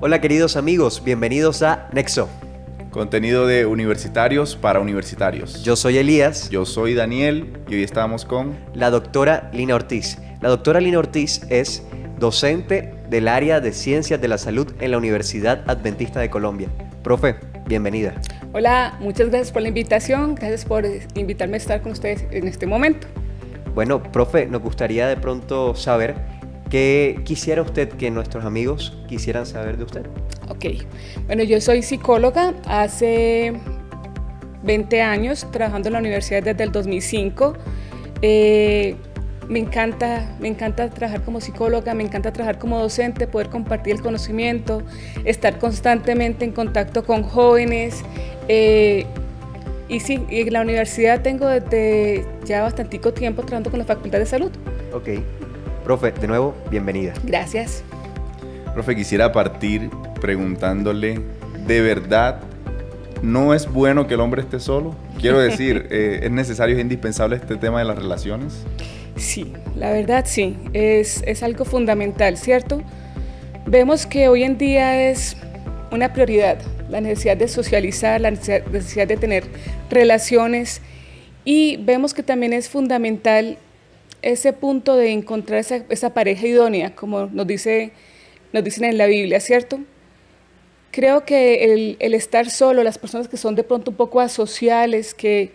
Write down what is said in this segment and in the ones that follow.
Hola queridos amigos, bienvenidos a Nexo. Contenido de universitarios para universitarios. Yo soy Elías. Yo soy Daniel y hoy estamos con... La doctora Lina Ortiz. La doctora Lina Ortiz es docente del área de Ciencias de la Salud en la Universidad Adventista de Colombia. Profe, bienvenida. Hola, muchas gracias por la invitación, gracias por eh, invitarme a estar con ustedes en este momento. Bueno, profe, nos gustaría de pronto saber qué quisiera usted que nuestros amigos quisieran saber de usted. Ok, bueno, yo soy psicóloga, hace 20 años trabajando en la universidad desde el 2005. Me encanta, me encanta trabajar como psicóloga, me encanta trabajar como docente, poder compartir el conocimiento, estar constantemente en contacto con jóvenes. Eh, y sí, en la universidad tengo desde ya bastante tiempo trabajando con la Facultad de Salud. Ok. Profe, de nuevo, bienvenida. Gracias. Profe, quisiera partir preguntándole, ¿de verdad no es bueno que el hombre esté solo? Quiero decir, eh, ¿es necesario, es indispensable este tema de las relaciones? Sí, la verdad sí, es, algo fundamental, ¿cierto? Vemos que hoy en día es una prioridad la necesidad de socializar, la necesidad de tener relaciones y vemos que también es fundamental ese punto de encontrar esa, pareja idónea, como nos, dice, nos dicen en la Biblia, ¿cierto? Creo que el, el estar solo, las personas que son de pronto un poco asociales, que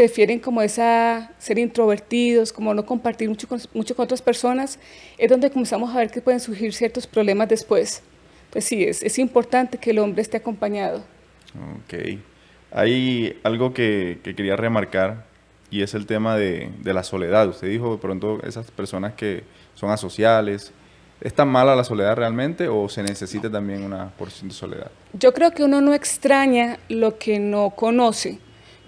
prefieren como esa, ser introvertidos, como no compartir mucho con, mucho otras personas, es donde comenzamos a ver que pueden surgir ciertos problemas después. Pues sí, es, es importante que el hombre esté acompañado. Ok. Hay algo que, quería remarcar y es el tema de, de, la soledad. Usted dijo de pronto esas personas que son asociales. ¿Es tan mala la soledad realmente o se necesita también una porción de soledad? Yo creo que uno no extraña lo que no conoce.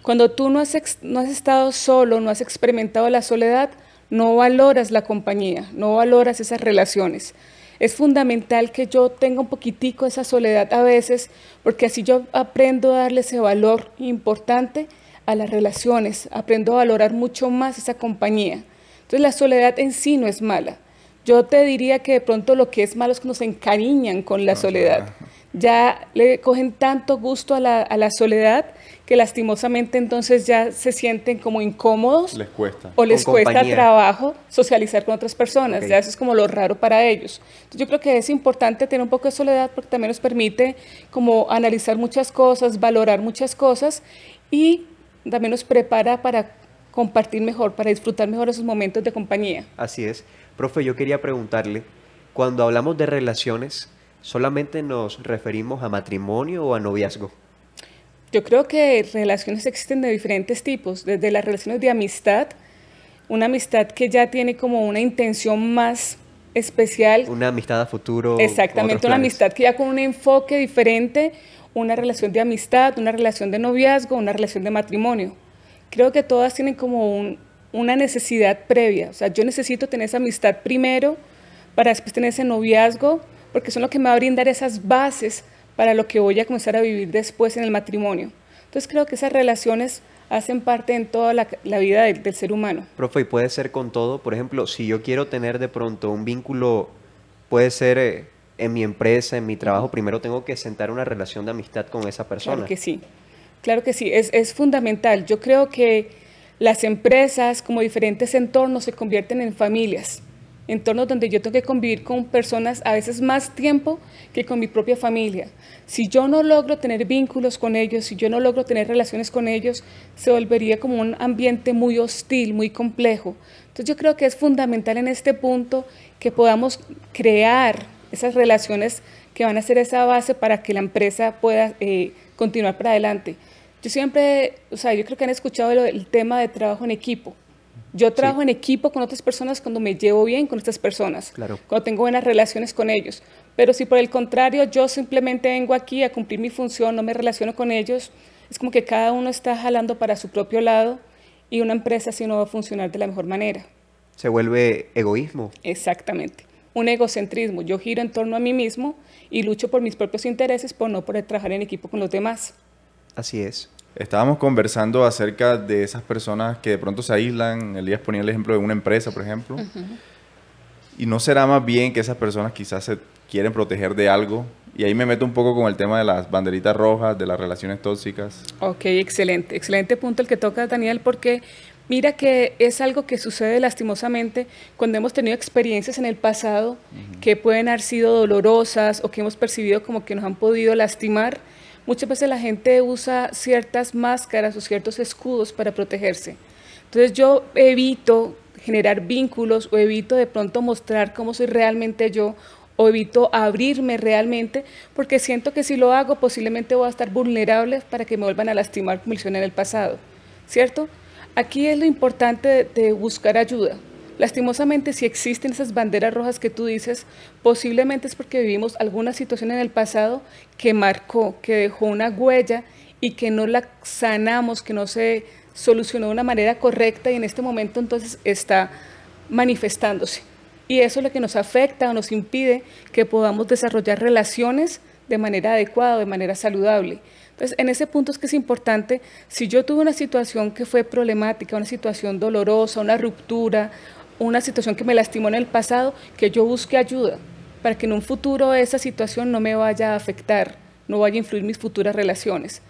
Cuando tú no has, no has estado solo, no has experimentado la soledad, no valoras la compañía, no valoras esas relaciones. Es fundamental que yo tenga un poquitico esa soledad a veces, porque así yo aprendo a darle ese valor importante a las relaciones, aprendo a valorar mucho más esa compañía. Entonces la soledad en sí no es mala. Yo te diría que de pronto lo que es malo es que nos encariñan con la soledad. Ya le cogen tanto gusto a la, a la soledad que lastimosamente entonces ya se sienten como incómodos. O les cuesta trabajo socializar con otras personas. Ya eso es como lo raro para ellos. yo creo que es importante tener un poco de soledad porque también nos permite como analizar muchas cosas, valorar muchas cosas y también nos prepara para compartir mejor, para disfrutar mejor esos momentos de compañía. Así es. Profe, yo quería preguntarle, cuando hablamos de relaciones, ¿solamente nos referimos a matrimonio o a noviazgo? Yo creo que relaciones existen de diferentes tipos, desde las relaciones de amistad, una amistad que ya tiene como una intención más especial. Una amistad a futuro. Exactamente, una amistad que ya con un enfoque diferente, una relación de amistad, una relación de noviazgo, una relación de matrimonio. Creo que todas tienen como una necesidad previa. O sea, yo necesito tener esa amistad primero para después tener ese noviazgo, porque son lo que me va a brindar esas bases para lo que voy a comenzar a vivir después en el matrimonio. Entonces creo que esas relaciones hacen parte en toda la, vida del, ser humano. Profe, ¿y puede ser con todo? Por ejemplo, si yo quiero tener de pronto un vínculo, puede ser eh, en mi empresa, en mi trabajo, primero tengo que sentar una relación de amistad con esa persona. Claro que sí, claro que sí, es, es fundamental. Yo creo que las empresas, como diferentes entornos, se convierten en familias entornos donde yo tengo que convivir con personas a veces más tiempo que con mi propia familia. Si yo no logro tener vínculos con ellos, si yo no logro tener relaciones con ellos, se volvería como un ambiente muy hostil, muy complejo. Entonces yo creo que es fundamental en este punto que podamos crear esas relaciones que van a ser esa base para que la empresa pueda eh, continuar para adelante. Yo siempre, o sea, yo creo que han escuchado el, el tema de trabajo en equipo. Yo trabajo en equipo con otras personas cuando me llevo bien con estas personas, claro. cuando tengo buenas relaciones con ellos. Pero si por el contrario yo simplemente vengo aquí a cumplir mi función, no me relaciono con ellos, es como que cada uno está jalando para su propio lado y una empresa así no va a funcionar de la mejor manera. Se vuelve egoísmo. Exactamente. Un egocentrismo. Yo giro en torno a mí mismo y lucho por mis propios intereses, por no poder trabajar en equipo con los demás. Así es. Estábamos conversando acerca de esas personas que de pronto se aíslan. Elías ponía el ejemplo de una empresa, por ejemplo. Y no será más bien que esas personas quizás se quieren proteger de algo. Y ahí me meto un poco con el tema de las banderitas rojas, de las relaciones tóxicas. Ok, excelente. Excelente punto el que toca Daniel, porque mira que es algo que sucede lastimosamente cuando hemos tenido experiencias en el pasado que pueden haber sido dolorosas o que hemos percibido como que nos han podido lastimar muchas veces la gente usa ciertas máscaras o ciertos escudos para protegerse. Entonces yo evito generar vínculos o evito de pronto mostrar cómo soy realmente yo o evito abrirme realmente porque siento que si lo hago posiblemente voy a estar vulnerable para que me vuelvan a lastimar como en el pasado, ¿cierto? Aquí es lo importante de buscar ayuda. Lastimosamente, si existen esas banderas rojas que tú dices, posiblemente es porque vivimos alguna situación en el pasado que marcó, que dejó una huella y que no la sanamos, que no se solucionó de una manera correcta y en este momento entonces está manifestándose. Y eso es lo que nos afecta o nos impide que podamos desarrollar relaciones de manera adecuada, de manera saludable. Entonces, en ese punto es que es importante, si yo tuve una situación que fue problemática, una situación dolorosa, una ruptura una situación que me lastimó en el pasado, que yo busque ayuda para que en un futuro esa situación no me vaya a afectar, no vaya a influir mis futuras relaciones.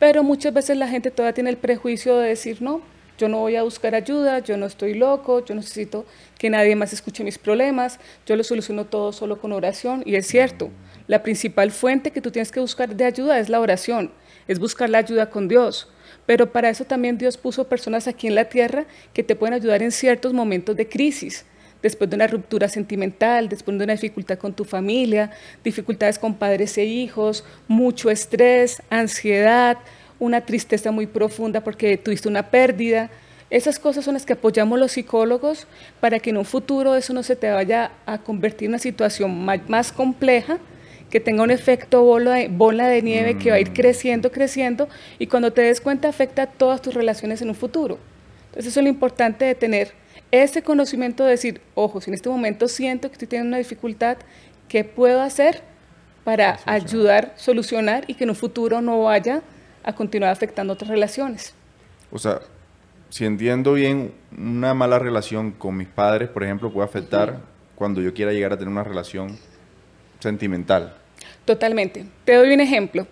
Pero muchas veces la gente todavía tiene el prejuicio de decir, no, yo no voy a buscar ayuda, yo no estoy loco, yo necesito que nadie más escuche mis problemas, yo lo soluciono todo solo con oración, y es cierto. La principal fuente que tú tienes que buscar de ayuda es la oración, es buscar la ayuda con Dios. Pero para eso también Dios puso personas aquí en la tierra que te pueden ayudar en ciertos momentos de crisis después de una ruptura sentimental, después de una dificultad con tu familia, dificultades con padres e hijos, mucho estrés, ansiedad, una tristeza muy profunda porque tuviste una pérdida. Esas cosas son las que apoyamos los psicólogos para que en un futuro eso no se te vaya a convertir en una situación más compleja que tenga un efecto bola de, bola de nieve que va a ir mm. creciendo, creciendo, y cuando te des cuenta afecta a todas tus relaciones en un futuro. Entonces eso es lo importante de tener ese conocimiento de decir, ojo, si en este momento siento que estoy teniendo una dificultad, ¿qué puedo hacer para ayudar, solucionar y que en un futuro no vaya a continuar afectando otras relaciones? O sea, si entiendo bien, una mala relación con mis padres, por ejemplo, puede afectar cuando yo quiera llegar a tener una relación sentimental. Totalmente. Te doy un ejemplo.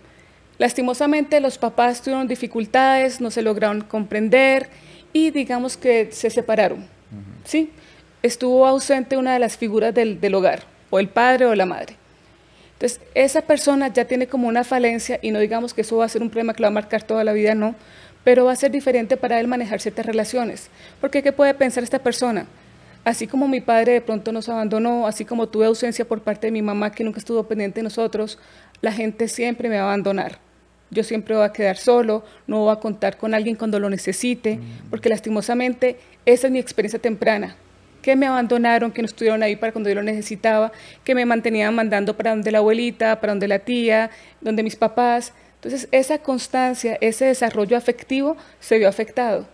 Lastimosamente los papás tuvieron dificultades, no se lograron comprender y digamos que se separaron. ¿sí? Estuvo ausente una de las figuras del, del, hogar, o el padre o la madre. Entonces, esa persona ya tiene como una falencia y no digamos que eso va a ser un problema que lo va a marcar toda la vida, no, pero va a ser diferente para él manejar ciertas relaciones. Porque ¿qué puede pensar esta persona? así como mi padre de pronto nos abandonó, así como tuve ausencia por parte de mi mamá que nunca estuvo pendiente de nosotros, la gente siempre me va a abandonar. Yo siempre voy a quedar solo, no voy a contar con alguien cuando lo necesite, mm. porque lastimosamente esa es mi experiencia temprana que me abandonaron, que no estuvieron ahí para cuando yo lo necesitaba, que me mantenían mandando para donde la abuelita, para donde la tía, donde mis papás. Entonces esa constancia, ese desarrollo afectivo se vio afectado.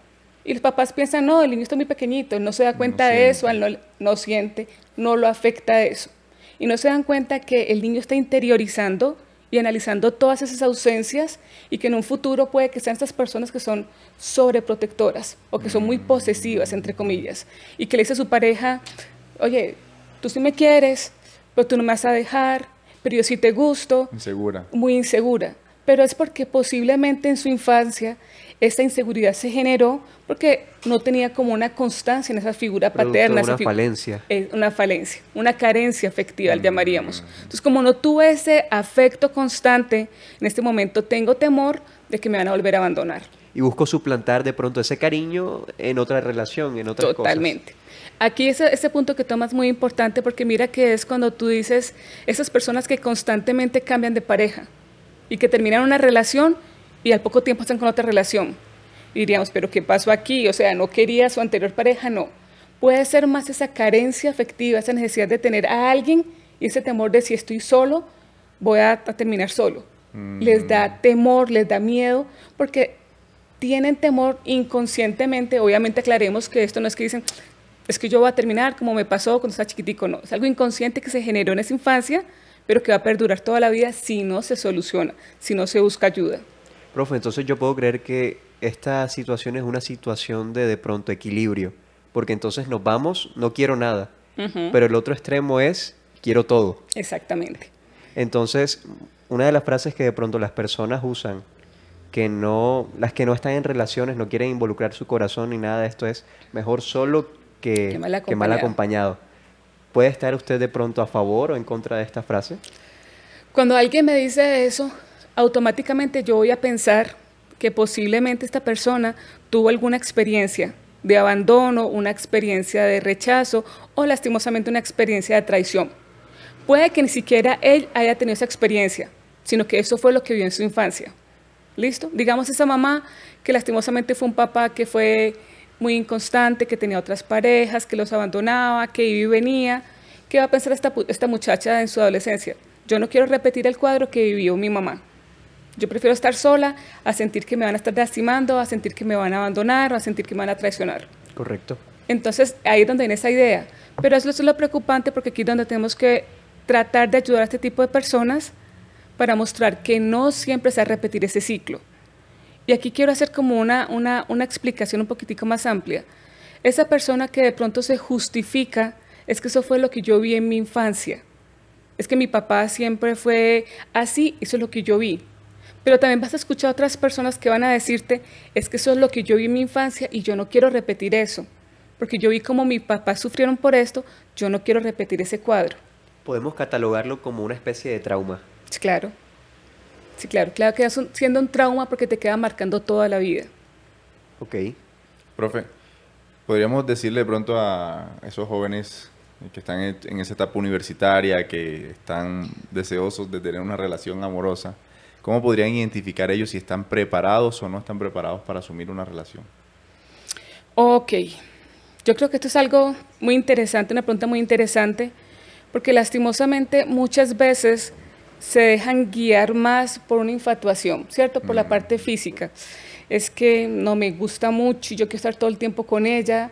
Y los papás piensan, no, el niño está muy pequeñito, no se da cuenta de eso, él no, siente, no lo afecta eso. Y no se dan cuenta que el niño está interiorizando y analizando todas esas ausencias y que en un futuro puede que sean estas personas que son sobreprotectoras o que son muy mm. posesivas, entre comillas, y que le dice a su pareja, oye, tú sí me quieres, pero tú no me vas a dejar, pero yo sí te gusto. Insegura. Muy insegura. Pero es porque posiblemente en su infancia esta inseguridad se generó porque no tenía como una constancia en esa figura paterna. Una falencia. Eh, una falencia, una carencia afectiva, llamaríamos. Mm. Entonces, como no tuve ese afecto constante, en este momento tengo temor de que me van a volver a abandonar. Y busco suplantar de pronto ese cariño en otra relación, en otra Totalmente. Aquí ese, ese, punto que tomas muy importante porque mira que es cuando tú dices esas personas que constantemente cambian de pareja y que terminan una relación y al poco tiempo están con otra relación. Y diríamos, pero ¿qué pasó aquí? O sea, no quería su anterior pareja, no. Puede ser más esa carencia afectiva, esa necesidad de tener a alguien y ese temor de si estoy solo, voy a, terminar solo. Les da mm. temor, les da miedo, porque tienen temor inconscientemente. Obviamente aclaremos que esto no es que dicen, es que yo voy a terminar como me pasó cuando estaba chiquitico, no. Es algo inconsciente que se generó en esa infancia, pero que va a perdurar toda la vida si no se soluciona, si no se busca ayuda. Profe, entonces yo puedo creer que esta situación es una situación de de pronto equilibrio, porque entonces nos vamos, no quiero nada, pero el otro extremo es quiero todo. Exactamente. Entonces, una de las frases que de pronto las personas usan, que no, las que no están en relaciones, no quieren involucrar su corazón ni nada de esto, es mejor solo que, que mal acompañado. ¿Puede estar usted de pronto a favor o en contra de esta frase? Cuando alguien me dice eso, automáticamente yo voy a pensar que posiblemente esta persona tuvo alguna experiencia de abandono, una experiencia de rechazo o lastimosamente una experiencia de traición. Puede que ni siquiera él haya tenido esa experiencia, sino que eso fue lo que vio en su infancia. ¿Listo? Digamos esa mamá que lastimosamente fue un papá que fue muy inconstante, que tenía otras parejas, que los abandonaba, que iba y venía. ¿Qué va a pensar esta, esta muchacha en su adolescencia? Yo no quiero repetir el cuadro que vivió mi mamá. Yo prefiero estar sola a sentir que me van a estar lastimando, a sentir que me van a abandonar o a sentir que me van a traicionar. Correcto. Entonces, ahí es donde viene esa idea. Pero eso es lo preocupante porque aquí es donde tenemos que tratar de ayudar a este tipo de personas para mostrar que no siempre se va a repetir ese ciclo. Y aquí quiero hacer como una, una, una explicación un poquitico más amplia. Esa persona que de pronto se justifica es que eso fue lo que yo vi en mi infancia. Es que mi papá siempre fue así, eso es lo que yo vi pero también vas a escuchar otras personas que van a decirte, es que eso es lo que yo vi en mi infancia y yo no quiero repetir eso, porque yo vi cómo mis papás sufrieron por esto, yo no quiero repetir ese cuadro. Podemos catalogarlo como una especie de trauma. claro. Sí, claro, claro que siendo un trauma porque te queda marcando toda la vida. Ok. Profe, podríamos decirle pronto a esos jóvenes que están en esa etapa universitaria, que están deseosos de tener una relación amorosa, ¿Cómo podrían identificar ellos si están preparados o no están preparados para asumir una relación? Ok, yo creo que esto es algo muy interesante, una pregunta muy interesante, porque lastimosamente muchas veces se dejan guiar más por una infatuación, ¿cierto? Por la mm. parte física. Es que no me gusta mucho y yo quiero estar todo el tiempo con ella.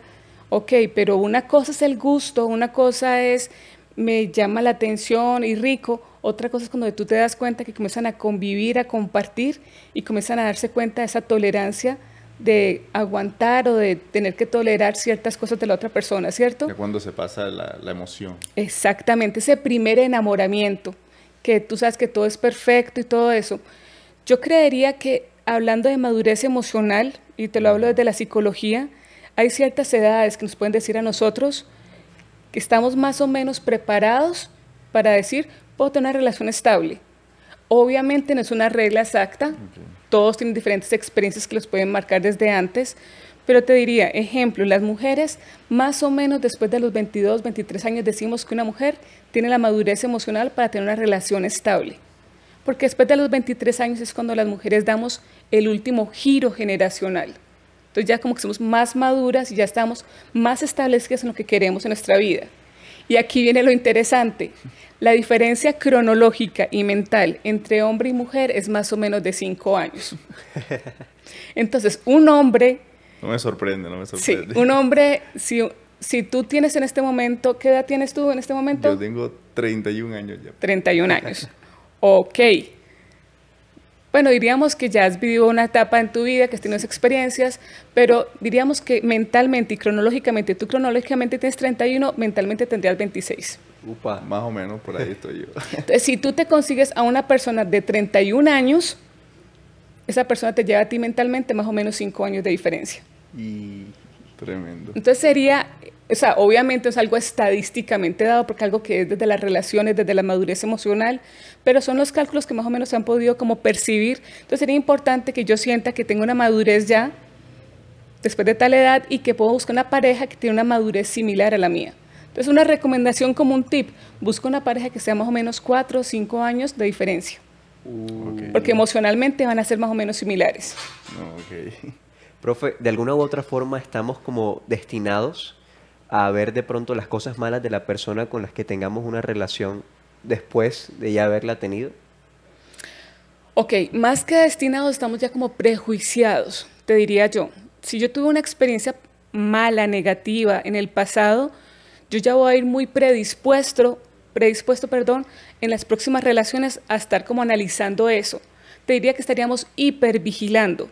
Ok, pero una cosa es el gusto, una cosa es me llama la atención y rico, otra cosa es cuando tú te das cuenta que comienzan a convivir, a compartir y comienzan a darse cuenta de esa tolerancia de aguantar o de tener que tolerar ciertas cosas de la otra persona, ¿cierto? cuando se pasa la, la emoción. Exactamente, ese primer enamoramiento, que tú sabes que todo es perfecto y todo eso. Yo creería que hablando de madurez emocional, y te lo hablo desde la psicología, hay ciertas edades que nos pueden decir a nosotros que estamos más o menos preparados para decir, puedo tener una relación estable. Obviamente no es una regla exacta, todos tienen diferentes experiencias que los pueden marcar desde antes, pero te diría, ejemplo, las mujeres más o menos después de los 22, 23 años decimos que una mujer tiene la madurez emocional para tener una relación estable. Porque después de los 23 años es cuando las mujeres damos el último giro generacional. Entonces ya como que somos más maduras y ya estamos más establecidas en lo que queremos en nuestra vida. Y aquí viene lo interesante. La diferencia cronológica y mental entre hombre y mujer es más o menos de cinco años. Entonces, un hombre... No me sorprende, no me sorprende. Sí, un hombre, si, si tú tienes en este momento, ¿qué edad tienes tú en este momento? Yo tengo 31 años ya. 31 años. Ok bueno, diríamos que ya has vivido una etapa en tu vida, que has tenido experiencias, pero diríamos que mentalmente y cronológicamente, tú cronológicamente tienes 31, mentalmente tendrías 26. Upa, más o menos por ahí estoy yo. Entonces, si tú te consigues a una persona de 31 años, esa persona te lleva a ti mentalmente más o menos 5 años de diferencia. Y tremendo. Entonces sería o sea, obviamente es algo estadísticamente dado, porque algo que es desde las relaciones, desde la madurez emocional, pero son los cálculos que más o menos se han podido como percibir. Entonces sería importante que yo sienta que tengo una madurez ya después de tal edad y que puedo buscar una pareja que tiene una madurez similar a la mía. Entonces una recomendación como un tip, busca una pareja que sea más o menos cuatro o cinco años de diferencia. Uh, porque emocionalmente van a ser más o menos similares. Profe, de alguna u otra forma estamos como destinados a ver de pronto las cosas malas de la persona con las que tengamos una relación después de ya haberla tenido? Ok, más que destinados estamos ya como prejuiciados, te diría yo. Si yo tuve una experiencia mala, negativa en el pasado, yo ya voy a ir muy predispuesto, predispuesto, perdón, en las próximas relaciones a estar como analizando eso. Te diría que estaríamos hipervigilando.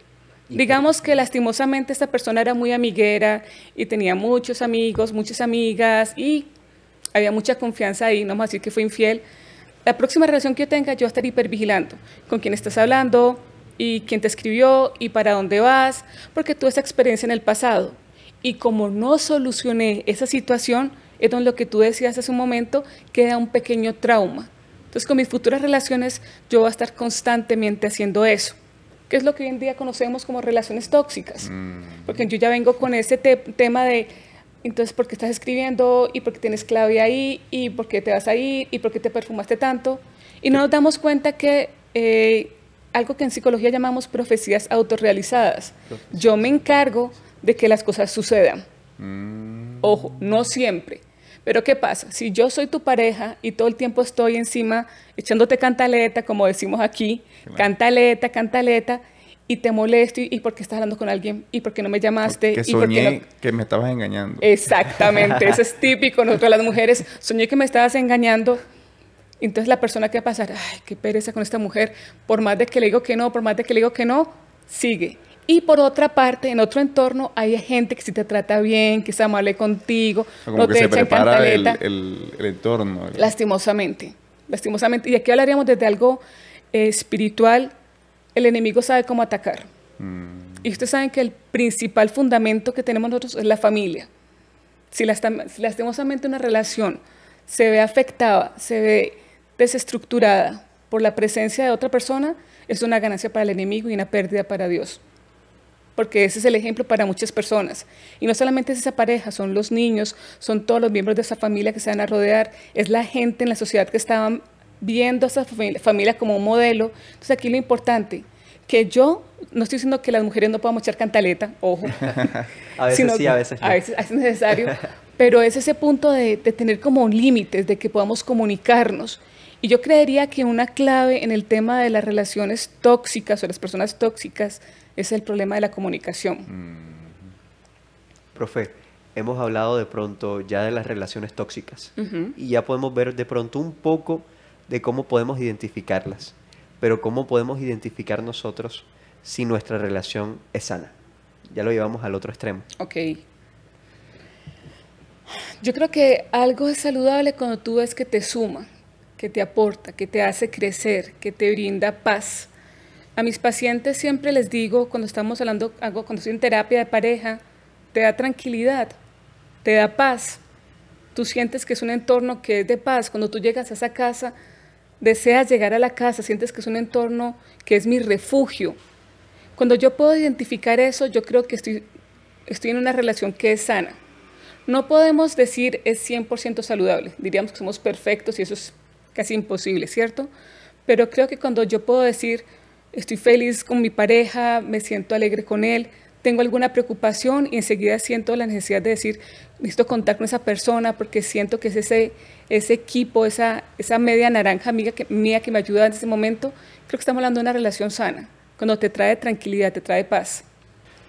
Digamos que lastimosamente esta persona era muy amiguera y tenía muchos amigos, muchas amigas y había mucha confianza ahí, no más decir que fue infiel. La próxima relación que yo tenga, yo estaré hipervigilando con quién estás hablando y quién te escribió y para dónde vas, porque tuve esa experiencia en el pasado. Y como no solucioné esa situación, es donde lo que tú decías hace un momento, queda un pequeño trauma. Entonces, con mis futuras relaciones, yo voy a estar constantemente haciendo eso que es lo que hoy en día conocemos como relaciones tóxicas. Mm. Porque yo ya vengo con este tema de, entonces, ¿por qué estás escribiendo? ¿Y por qué tienes clave ahí? ¿Y por qué te vas ahí? ¿Y por qué te perfumaste tanto? Y no nos damos cuenta que eh, algo que en psicología llamamos profecías autorrealizadas. Yo me encargo de que las cosas sucedan. Mm. Ojo, no siempre pero ¿qué pasa? Si yo soy tu pareja y todo el tiempo estoy encima echándote cantaleta, como decimos aquí, cantaleta, cantaleta, y te molesto, y, porque por qué estás hablando con alguien, y por qué no me llamaste. Que soñé que me estabas engañando. Exactamente, eso es típico. Nosotros las mujeres, soñé que me estabas engañando. Entonces la persona que va a ay, qué pereza con esta mujer, por más de que le digo que no, por más de que le digo que no, sigue. Y por otra parte, en otro entorno hay gente que sí te trata bien, que es amable contigo, no que te se echa prepara el, entorno. Lastimosamente, lastimosamente. Y aquí hablaríamos desde algo eh, espiritual. El enemigo sabe cómo atacar. Mm. Y ustedes saben que el principal fundamento que tenemos nosotros es la familia. Si, lastimosamente una relación se ve afectada, se ve desestructurada por la presencia de otra persona, es una ganancia para el enemigo y una pérdida para Dios porque ese es el ejemplo para muchas personas. Y no solamente es esa pareja, son los niños, son todos los miembros de esa familia que se van a rodear, es la gente en la sociedad que estaban viendo a esa familia, como un modelo. Entonces aquí lo importante, que yo no estoy diciendo que las mujeres no podamos echar cantaleta, ojo. a veces sí, a veces A veces es necesario, pero es ese punto de, de tener como límites, de que podamos comunicarnos y yo creería que una clave en el tema de las relaciones tóxicas o las personas tóxicas es el problema de la comunicación. Mm-hmm. Profe, hemos hablado de pronto ya de las relaciones tóxicas mm-hmm. y ya podemos ver de pronto un poco de cómo podemos identificarlas, pero cómo podemos identificar nosotros si nuestra relación es sana. Ya lo llevamos al otro extremo. Ok. Yo creo que algo es saludable cuando tú ves que te suma, que te aporta, que te hace crecer, que te brinda paz. A mis pacientes siempre les digo, cuando estamos hablando, cuando estoy en terapia de pareja, te da tranquilidad, te da paz. Tú sientes que es un entorno que es de paz. Cuando tú llegas a esa casa, deseas llegar a la casa, sientes que es un entorno que es mi refugio. Cuando yo puedo identificar eso, yo creo que estoy, estoy en una relación que es sana. No podemos decir es 100% saludable, diríamos que somos perfectos y eso es casi imposible, ¿cierto? Pero creo que cuando yo puedo decir, estoy feliz con mi pareja, me siento alegre con él, tengo alguna preocupación y enseguida siento la necesidad de decir, necesito contar con esa persona porque siento que es ese, ese equipo, esa, esa media naranja amiga que, mía que me ayuda en ese momento, creo que estamos hablando de una relación sana, cuando te trae tranquilidad, te trae paz.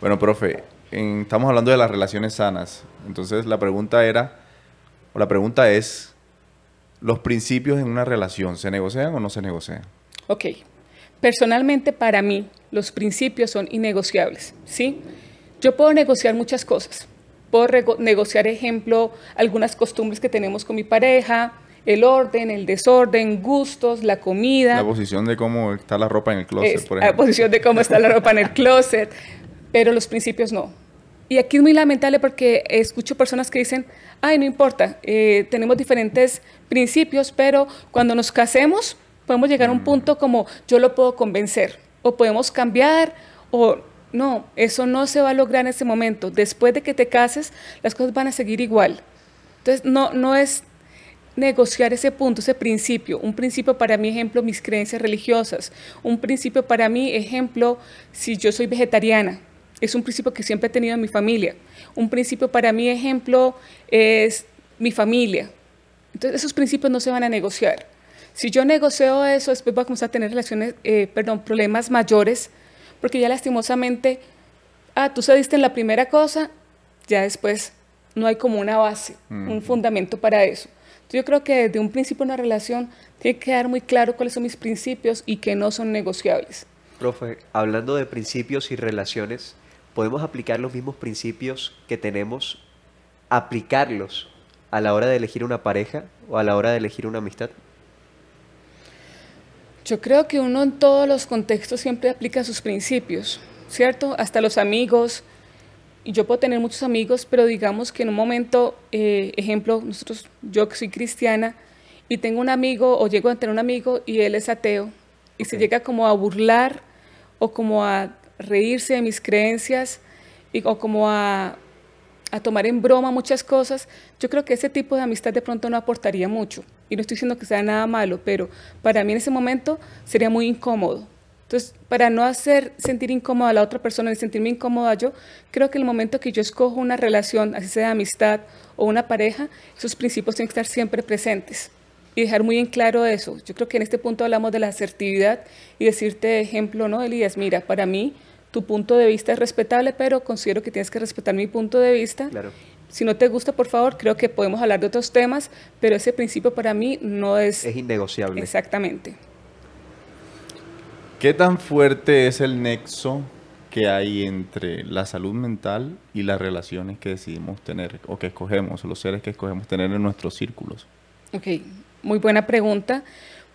Bueno, profe, estamos hablando de las relaciones sanas, entonces la pregunta era, o la pregunta es, los principios en una relación, ¿se negocian o no se negocian? Ok. Personalmente, para mí, los principios son innegociables, ¿sí? Yo puedo negociar muchas cosas. Puedo negociar, ejemplo, algunas costumbres que tenemos con mi pareja, el orden, el desorden, gustos, la comida. La posición de cómo está la ropa en el closet, por ejemplo. La posición de cómo está la ropa en el closet. Pero los principios no. Y aquí es muy lamentable porque escucho personas que dicen, ay, no importa, eh, tenemos diferentes principios, pero cuando nos casemos podemos llegar a un mm. punto como yo lo puedo convencer, o podemos cambiar, o no, eso no se va a lograr en ese momento. Después de que te cases, las cosas van a seguir igual. Entonces, no, no es negociar ese punto, ese principio. Un principio para mí, ejemplo, mis creencias religiosas. Un principio para mí, ejemplo, si yo soy vegetariana es un principio que siempre he tenido en mi familia. Un principio para mi ejemplo, es mi familia. Entonces, esos principios no se van a negociar. Si yo negocio eso, después voy a comenzar a tener relaciones, eh, perdón, problemas mayores, porque ya lastimosamente, ah, tú cediste en la primera cosa, ya después no hay como una base, mm. un fundamento para eso. Entonces, yo creo que desde un principio de una relación tiene que quedar muy claro cuáles son mis principios y que no son negociables. Profe, hablando de principios y relaciones, podemos aplicar los mismos principios que tenemos, aplicarlos a la hora de elegir una pareja o a la hora de elegir una amistad? Yo creo que uno en todos los contextos siempre aplica sus principios, ¿cierto? Hasta los amigos. Yo puedo tener muchos amigos, pero digamos que en un momento, eh, ejemplo, nosotros, yo que soy cristiana y tengo un amigo o llego a tener un amigo y él es ateo y se llega como a burlar o como a reírse de mis creencias o como a, tomar en broma muchas cosas, yo creo que ese tipo de amistad de pronto no aportaría mucho. Y no estoy diciendo que sea nada malo, pero para mí en ese momento sería muy incómodo. Entonces, para no hacer sentir incómoda a la otra persona ni sentirme incómoda yo, creo que el momento que yo escojo una relación, así sea de amistad o una pareja, esos principios tienen que estar siempre presentes y dejar muy en claro eso. Yo creo que en este punto hablamos de la asertividad y decirte, ejemplo, ¿no, Elías? Mira, para mí tu punto de vista es respetable, pero considero que tienes que respetar mi punto de vista. Claro. Si no te gusta, por favor, creo que podemos hablar de otros temas, pero ese principio para mí no es... Es innegociable. Exactamente. ¿Qué tan fuerte es el nexo que hay entre la salud mental y las relaciones que decidimos tener o que escogemos, los seres que escogemos tener en nuestros círculos? Ok, muy buena pregunta,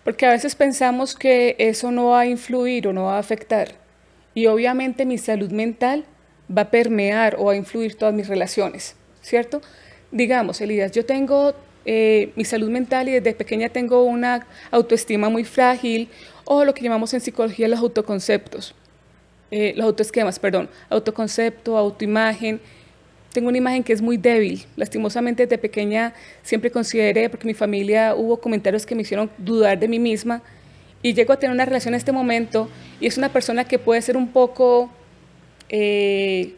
porque a veces pensamos que eso no va a influir o no va a afectar y obviamente mi salud mental va a permear o a influir todas mis relaciones, ¿cierto? Digamos, Elías, yo tengo eh, mi salud mental y desde pequeña tengo una autoestima muy frágil o lo que llamamos en psicología los autoconceptos, eh, los autoesquemas, perdón, autoconcepto, autoimagen. Tengo una imagen que es muy débil. Lastimosamente desde pequeña siempre consideré, porque mi familia hubo comentarios que me hicieron dudar de mí misma, y llego a tener una relación en este momento y es una persona que puede ser un poco eh,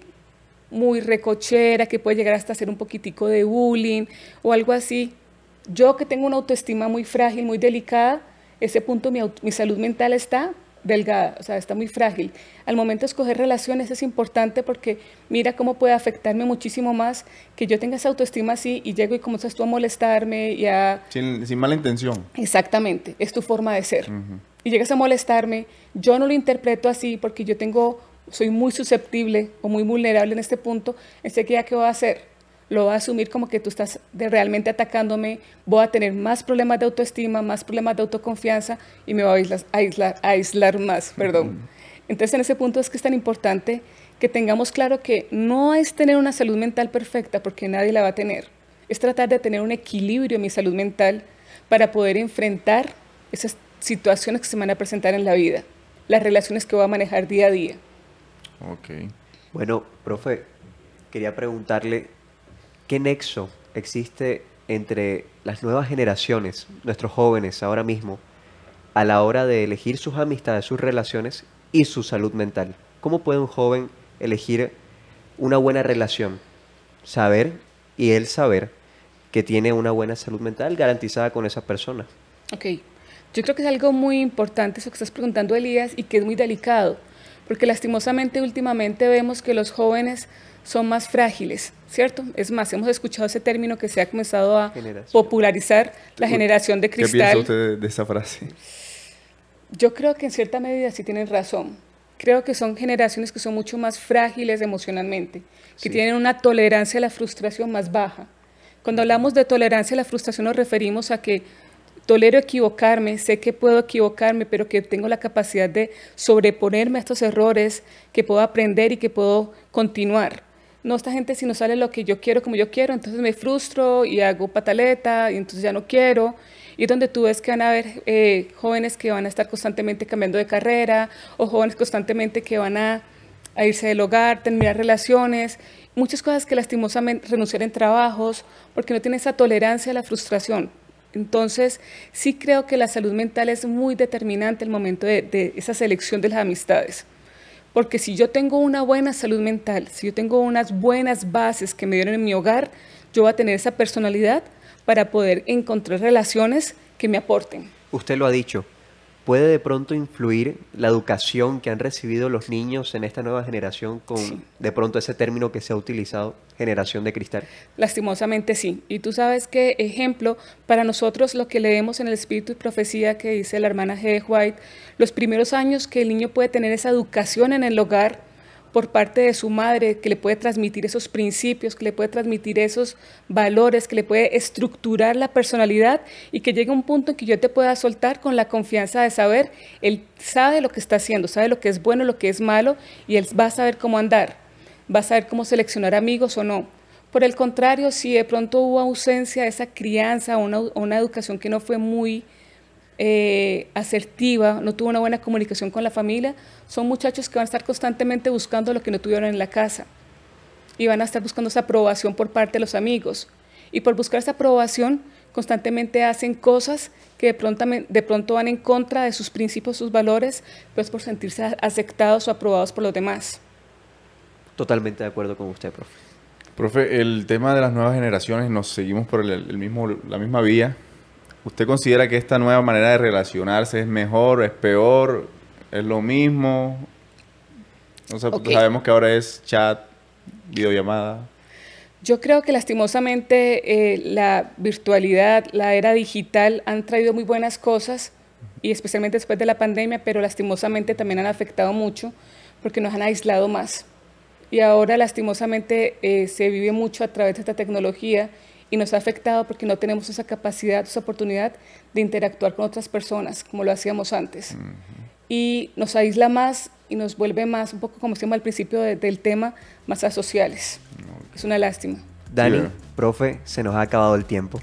muy recochera, que puede llegar hasta hacer un poquitico de bullying o algo así, yo que tengo una autoestima muy frágil, muy delicada, ese punto mi salud mental está delgada, o sea, está muy frágil. Al momento de escoger relaciones es importante porque mira cómo puede afectarme muchísimo más que yo tenga esa autoestima así y llego y comienzas tú a molestarme y a... Sin, mala intención. Exactamente, es tu forma de ser. Y llegas a molestarme, yo no lo interpreto así porque yo tengo, soy muy susceptible o muy vulnerable en este punto, enseguida, ¿qué voy a hacer? lo va a asumir como que tú estás realmente atacándome, voy a tener más problemas de autoestima, más problemas de autoconfianza y me va a aislar, aislar, más. Perdón. Entonces en ese punto es que es tan importante que tengamos claro que no es tener una salud mental perfecta porque nadie la va a tener, es tratar de tener un equilibrio en mi salud mental para poder enfrentar esas situaciones que se van a presentar en la vida, las relaciones que voy a manejar día a día. Ok. Bueno, profe, quería preguntarle ¿Qué nexo existe entre las nuevas generaciones, nuestros jóvenes ahora mismo, a la hora de elegir sus amistades, sus relaciones y su salud mental? ¿Cómo puede un joven elegir una buena relación? Saber y él saber que tiene una buena salud mental garantizada con esa persona. Ok, yo creo que es algo muy importante eso que estás preguntando, Elías, y que es muy delicado, porque lastimosamente últimamente vemos que los jóvenes son más frágiles, ¿cierto? Es más, hemos escuchado ese término que se ha comenzado a popularizar, la generación de cristal. ¿Qué piensa usted de esa frase? Yo creo que en cierta medida sí tienen razón. Creo que son generaciones que son mucho más frágiles emocionalmente, que tienen una tolerancia a la frustración más baja. Cuando hablamos de tolerancia a la frustración nos referimos a que tolero equivocarme, sé que puedo equivocarme, pero que tengo la capacidad de sobreponerme a estos errores, que puedo aprender y que puedo continuar no, esta gente si no sale lo que yo quiero como yo quiero, entonces me frustro y hago pataleta y entonces ya no quiero. Y donde tú ves que van a haber eh, jóvenes que van a estar constantemente cambiando de carrera o jóvenes constantemente que van a, irse del hogar, terminar relaciones, muchas cosas que lastimosamente renunciar en trabajos porque no tienen esa tolerancia a la frustración. Entonces, sí creo que la salud mental es muy determinante el momento de esa selección de las amistades. Porque si yo tengo una buena salud mental, si yo tengo unas buenas bases que me dieron en mi hogar, yo voy a tener esa personalidad para poder encontrar relaciones que me aporten. Usted lo ha dicho, ¿Puede de pronto influir la educación que han recibido los niños en esta nueva generación con de pronto ese término que se ha utilizado, generación de cristal? Lastimosamente sí. Y tú sabes qué ejemplo, para nosotros lo que leemos en el Espíritu y Profecía que dice la hermana G. White, los primeros años que el niño puede tener esa educación en el hogar, por parte de su madre, que le puede transmitir esos principios, que le puede transmitir esos valores, que le puede estructurar la personalidad y que llegue un punto en que yo te pueda soltar con la confianza de saber, él sabe lo que está haciendo, sabe lo que es bueno, lo que es malo y él va a saber cómo andar, va a saber cómo seleccionar amigos o no. Por el contrario, si de pronto hubo ausencia de esa crianza o una, una educación que no fue muy eh, asertiva, no tuvo una buena comunicación con la familia, son muchachos que van a estar constantemente buscando lo que no tuvieron en la casa y van a estar buscando esa aprobación por parte de los amigos. Y por buscar esa aprobación, constantemente hacen cosas que de pronto, de pronto van en contra de sus principios, sus valores, pues por sentirse aceptados o aprobados por los demás. Totalmente de acuerdo con usted, profe. Profe, el tema de las nuevas generaciones, nos seguimos por mismo, la misma vía ¿Usted considera que esta nueva manera de relacionarse es mejor, es peor, es lo mismo? O sabemos que ahora es chat, videollamada. Yo creo que lastimosamente eh, la virtualidad, la era digital han traído muy buenas cosas y especialmente después de la pandemia, pero lastimosamente también han afectado mucho porque nos han aislado más. Y ahora lastimosamente eh, se vive mucho a través de esta tecnología y nos ha afectado porque no tenemos esa capacidad, esa oportunidad de interactuar con otras personas como lo hacíamos antes. Y nos aísla más y nos vuelve más, un poco como decíamos al principio del tema, más asociales. Es una lástima. Dani, profe, se nos ha acabado el tiempo,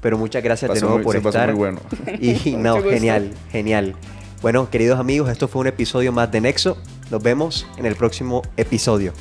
pero muchas gracias de nuevo por estar. Muy bueno. Y no, genial, genial. Bueno, queridos amigos, esto fue un episodio más de Nexo. Nos vemos en el próximo episodio.